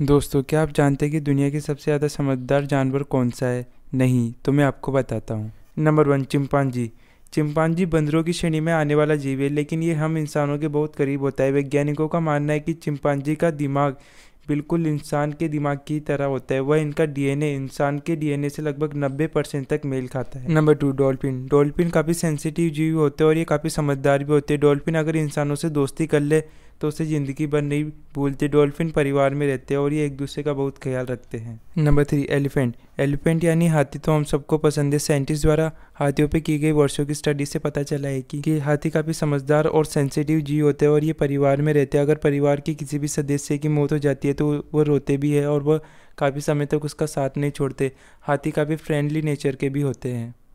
दोस्तों क्या आप जानते हैं कि दुनिया के सबसे ज़्यादा समझदार जानवर कौन सा है नहीं तो मैं आपको बताता हूँ नंबर वन चिंपांजी चिंपांजी बंदरों की श्रेणी में आने वाला जीव है लेकिन ये हम इंसानों के बहुत करीब होता है वैज्ञानिकों का मानना है कि चिंपांजी का दिमाग बिल्कुल इंसान के दिमाग की तरह होता है वह इनका डीएनए इंसान के डीएनए से लगभग 90 परसेंट तक मेल खाता है नंबर टू डॉल्फिन डॉल्फिन काफ़ी सेंसिटिव जीव होते हैं और ये काफ़ी समझदार भी होते हैं डॉल्फिन अगर इंसानों से दोस्ती कर ले तो उसे ज़िंदगी भर नहीं भूलते डॉल्फिन परिवार में रहते हैं और ये एक दूसरे का बहुत ख्याल रखते हैं नंबर थ्री एलिफेंट एलिफेंट यानी हाथी तो हम सबको पसंद है साइंटिस्ट द्वारा हाथियों पर की गई वर्षों की स्टडी से पता चला है कि, कि हाथी काफ़ी समझदार और सेंसिटिव जीव होते हैं और ये परिवार में रहते हैं अगर परिवार के किसी भी सदस्य की मौत हो जाती है तो वो रोते भी है और वह काफ़ी समय तक उसका साथ नहीं छोड़ते हाथी काफ़ी फ्रेंडली नेचर के भी होते हैं